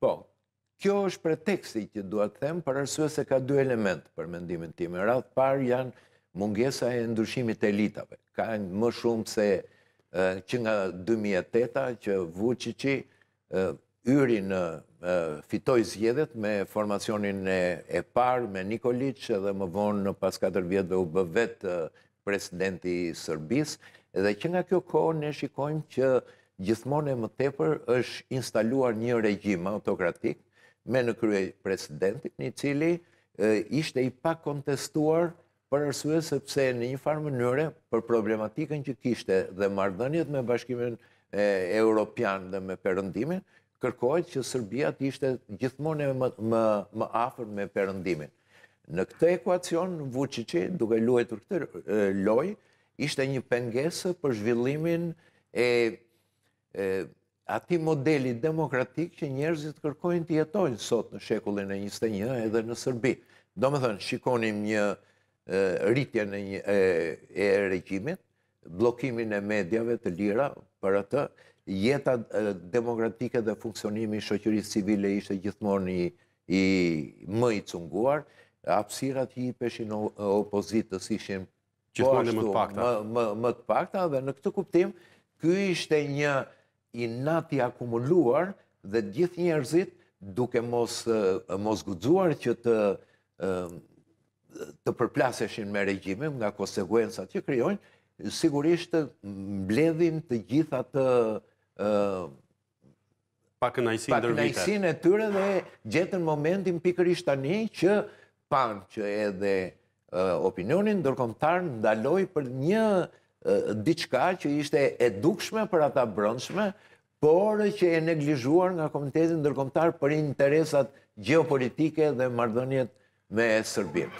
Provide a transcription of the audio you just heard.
Po, kjo është pre tekstit që të them, për ësësë se ka du element për mendimin tim. E rratë parë janë mungesa e ndryshimit e elitave. Ka më shumë se që nga 2008-a që Vucic i yri në fitoj zjedhet me formacionin e parë me Nikolic edhe më vonë në pas 4 vjetë dhe u bëvet presidenti Sërbis. Edhe që nga kjo kohë në shikojmë që gjithmonë e më tepër është instaluar një regjim autokratik me në krye presidentit një cili ishte i pak kontestuar për arsue sepse në një farë mënyre për problematikën që kishte dhe mardënjet me bashkimin europian dhe me përëndimin, kërkojt që Sërbia të ishte gjithmonë e më, më afer me përëndimin. Në këtë ekuacion, Vucici, duke luetur këtë loj, ishte një pengesë për zhvillimin e ati modeli demokratik që njerëzit kërkojnë të jetojnë sot në shekullin e 21 edhe në Sërbi. Do me thënë, shikonim një rritje në e regjimit, blokimin e medjave të lira për atë, jeta demokratike dhe funksionimi shoqërisë civile ishte gjithmonë i më i cunguar, apsirat i peshin opozitës ishin po më të pakta dhe në këtë kuptim, këj ishte një i nati akumuluar dhe gjithë njerëzit duke mos eh, mos guxuar që të eh, të përplaseshin me regjimin nga konsekuencat që krijojnë sigurisht mbledhin të gjitha të pakënaisin eh, pak e tyre dhe gjetën momentin pikërisht tani që pan që edhe opinionin ndërkombëtar ndaloi për një diçka që ishte e dukshme për ata brëndshme, por që e neglizhuar nga Komitetin Ndërkomtar për interesat geopolitike dhe mardhënjet me Sërbim.